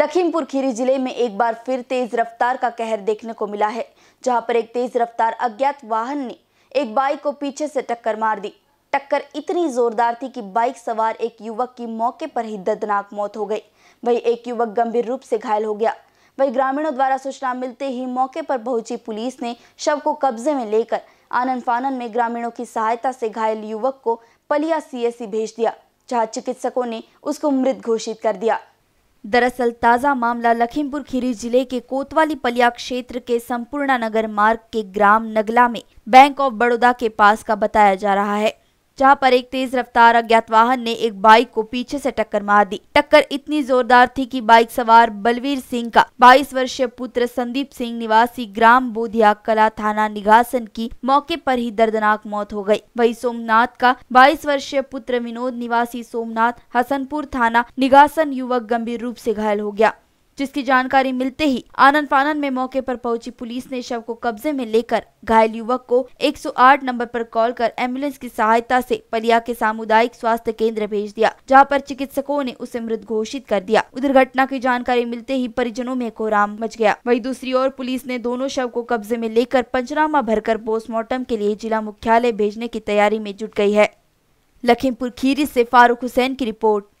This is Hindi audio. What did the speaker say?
लखीमपुर खीरी जिले में एक बार फिर तेज रफ्तार का कहर देखने को मिला है जहां पर एक तेज रफ्तार अज्ञात वाहन ने एक बाइक को पीछे से टक्कर मार दी टक्कर इतनी जोरदार थी कि बाइक सवार एक युवक की मौके पर ही दर्दनाक मौत हो गई वही एक युवक गंभीर रूप से घायल हो गया वही ग्रामीणों द्वारा सूचना मिलते ही मौके पर पहुंची पुलिस ने शव को कब्जे में लेकर आनंद फानन में ग्रामीणों की सहायता से घायल युवक को पलिया सीएससी भेज दिया जहां चिकित्सकों ने उसको मृत घोषित कर दिया दरअसल ताज़ा मामला लखीमपुर खीरी जिले के कोतवाली पलिया क्षेत्र के संपूर्णा नगर मार्ग के ग्राम नगला में बैंक ऑफ बड़ौदा के पास का बताया जा रहा है जहां पर एक तेज रफ्तार अज्ञात वाहन ने एक बाइक को पीछे से टक्कर मार दी टक्कर इतनी जोरदार थी कि बाइक सवार बलवीर सिंह का 22 वर्षीय पुत्र संदीप सिंह निवासी ग्राम बोधिया कला थाना निगासन की मौके पर ही दर्दनाक मौत हो गई वही सोमनाथ का 22 वर्षीय पुत्र विनोद निवासी सोमनाथ हसनपुर थाना निगासन युवक गंभीर रूप ऐसी घायल हो गया जिसकी जानकारी मिलते ही आनंद फानंद में मौके पर पहुंची पुलिस ने शव को कब्जे में लेकर घायल युवक को 108 नंबर पर कॉल कर एम्बुलेंस की सहायता से पलिया के सामुदायिक स्वास्थ्य केंद्र भेज दिया जहां पर चिकित्सकों ने उसे मृत घोषित कर दिया उधर घटना की जानकारी मिलते ही परिजनों में कोराम मच गया वही दूसरी ओर पुलिस ने दोनों शव को कब्जे में लेकर पंचनामा भरकर पोस्टमार्टम के लिए जिला मुख्यालय भेजने की तैयारी में जुट गयी है लखीमपुर खीरी ऐसी फारूक हुसैन की रिपोर्ट